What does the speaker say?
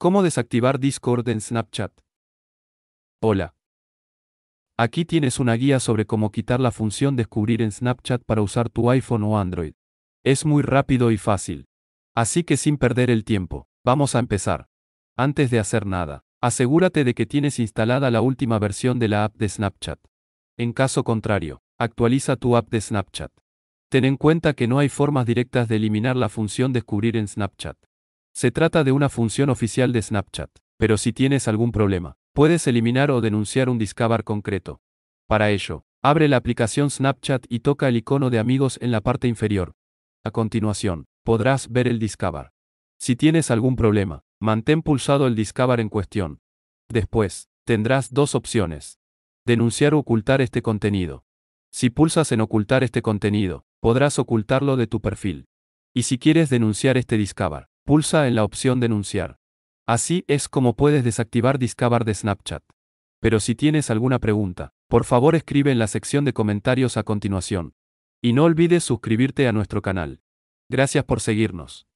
¿Cómo desactivar Discord en Snapchat? Hola. Aquí tienes una guía sobre cómo quitar la función Descubrir en Snapchat para usar tu iPhone o Android. Es muy rápido y fácil. Así que sin perder el tiempo, vamos a empezar. Antes de hacer nada, asegúrate de que tienes instalada la última versión de la app de Snapchat. En caso contrario, actualiza tu app de Snapchat. Ten en cuenta que no hay formas directas de eliminar la función Descubrir en Snapchat. Se trata de una función oficial de Snapchat, pero si tienes algún problema, puedes eliminar o denunciar un discover concreto. Para ello, abre la aplicación Snapchat y toca el icono de amigos en la parte inferior. A continuación, podrás ver el discover. Si tienes algún problema, mantén pulsado el discover en cuestión. Después, tendrás dos opciones. Denunciar o ocultar este contenido. Si pulsas en ocultar este contenido, podrás ocultarlo de tu perfil. Y si quieres denunciar este discover, Pulsa en la opción Denunciar. Así es como puedes desactivar Discover de Snapchat. Pero si tienes alguna pregunta, por favor escribe en la sección de comentarios a continuación. Y no olvides suscribirte a nuestro canal. Gracias por seguirnos.